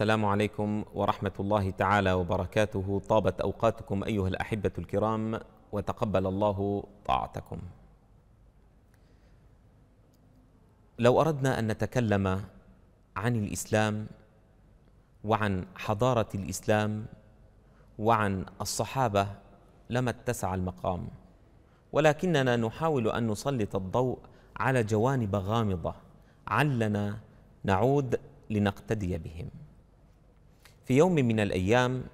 السلام عليكم ورحمه الله تعالى وبركاته طابت اوقاتكم ايها الاحبه الكرام وتقبل الله طاعتكم لو اردنا ان نتكلم عن الاسلام وعن حضاره الاسلام وعن الصحابه لما اتسع المقام ولكننا نحاول ان نسلط الضوء على جوانب غامضه علنا نعود لنقتدي بهم في يوم من الايام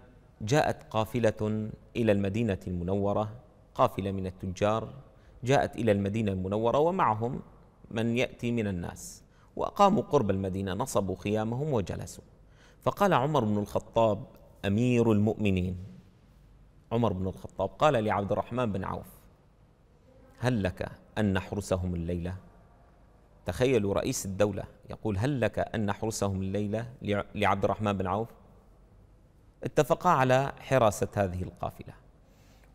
جاءت قافله الى المدينه المنوره قافله من التجار جاءت الى المدينه المنوره ومعهم من ياتي من الناس واقاموا قرب المدينه نصبوا خيامهم وجلسوا فقال عمر بن الخطاب امير المؤمنين عمر بن الخطاب قال لعبد الرحمن بن عوف هل لك ان نحرسهم الليله تخيلوا رئيس الدوله يقول هل لك ان نحرسهم الليله لعبد الرحمن بن عوف اتفقا على حراسة هذه القافلة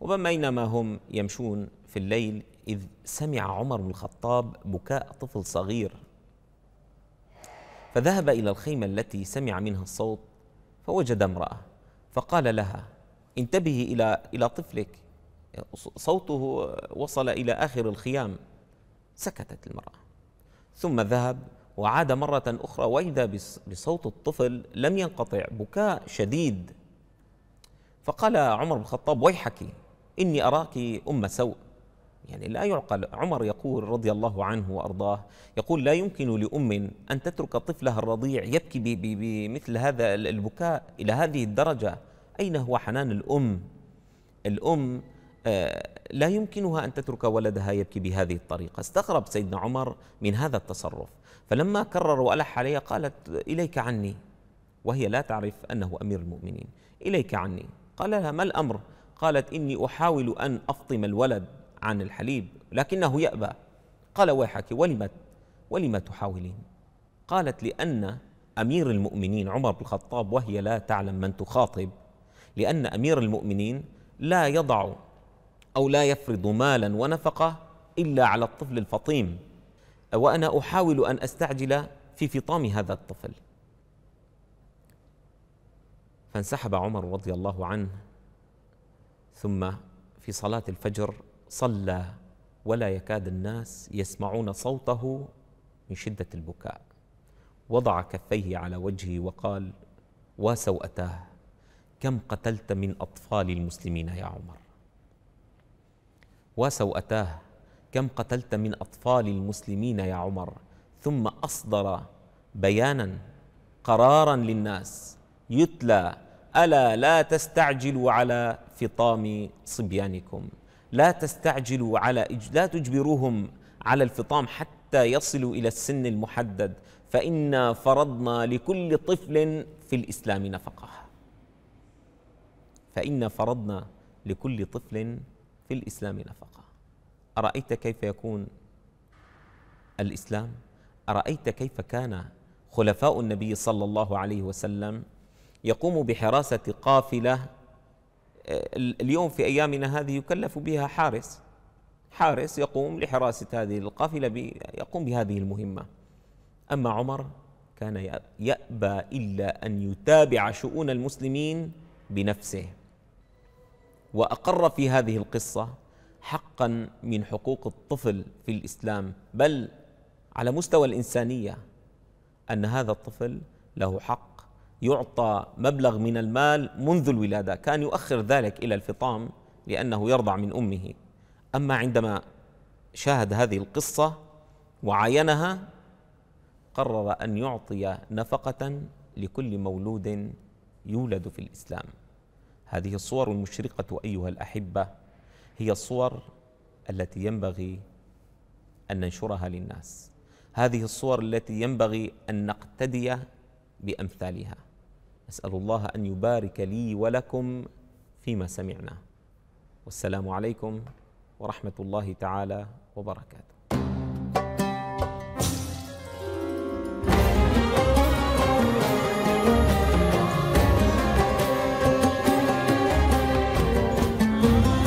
وبينما هم يمشون في الليل إذ سمع عمر بن الخطاب بكاء طفل صغير فذهب إلى الخيمة التي سمع منها الصوت فوجد امرأة فقال لها انتبهي إلى إلى طفلك صوته وصل إلى آخر الخيام سكتت المرأة ثم ذهب وعاد مرة أخرى وإذا بصوت الطفل لم ينقطع بكاء شديد فقال عمر بن الخطاب ويحك إني أراك أم سوء يعني لا يعقل عمر يقول رضي الله عنه وأرضاه يقول لا يمكن لأم أن تترك طفلها الرضيع يبكي بمثل هذا البكاء إلى هذه الدرجة أين هو حنان الأم الأم آه، لا يمكنها أن تترك ولدها يبكي بهذه الطريقة استغرب سيدنا عمر من هذا التصرف فلما كرر وألح عليها قالت إليك عني وهي لا تعرف أنه أمير المؤمنين إليك عني قال لها ما الأمر قالت إني أحاول أن أفطم الولد عن الحليب لكنه يأبى قال ويحك ولم ولم تحاولين قالت لأن أمير المؤمنين عمر بن الخطاب وهي لا تعلم من تخاطب لأن أمير المؤمنين لا يضع أو لا يفرض مالا ونفقة إلا على الطفل الفطيم وأنا أحاول أن أستعجل في فطام هذا الطفل فانسحب عمر رضي الله عنه ثم في صلاة الفجر صلى ولا يكاد الناس يسمعون صوته من شدة البكاء وضع كفيه على وجهه وقال واسوأتاه كم قتلت من أطفال المسلمين يا عمر واسوأتاه كم قتلت من أطفال المسلمين يا عمر ثم أصدر بيانا قرارا للناس يتلى الا لا تستعجلوا على فطام صبيانكم لا تستعجلوا على لا تجبروهم على الفطام حتى يصلوا الى السن المحدد فانا فرضنا لكل طفل في الاسلام نفقه فانا فرضنا لكل طفل في الاسلام نفقه ارايت كيف يكون الاسلام ارايت كيف كان خلفاء النبي صلى الله عليه وسلم يقوم بحراسة قافلة آه، اليوم في أيامنا هذه يكلف بها حارس حارس يقوم لحراسة هذه القافلة يقوم بهذه المهمة أما عمر كان يأبى إلا أن يتابع شؤون المسلمين بنفسه وأقر في هذه القصة حقا من حقوق الطفل في الإسلام بل على مستوى الإنسانية أن هذا الطفل له حق يعطى مبلغ من المال منذ الولاده كان يؤخر ذلك الى الفطام لانه يرضع من امه اما عندما شاهد هذه القصه وعاينها قرر ان يعطي نفقه لكل مولود يولد في الاسلام هذه الصور المشرقه ايها الاحبه هي الصور التي ينبغي ان ننشرها للناس هذه الصور التي ينبغي ان نقتدي بامثالها أسأل الله أن يبارك لي ولكم فيما سمعنا والسلام عليكم ورحمة الله تعالى وبركاته thank you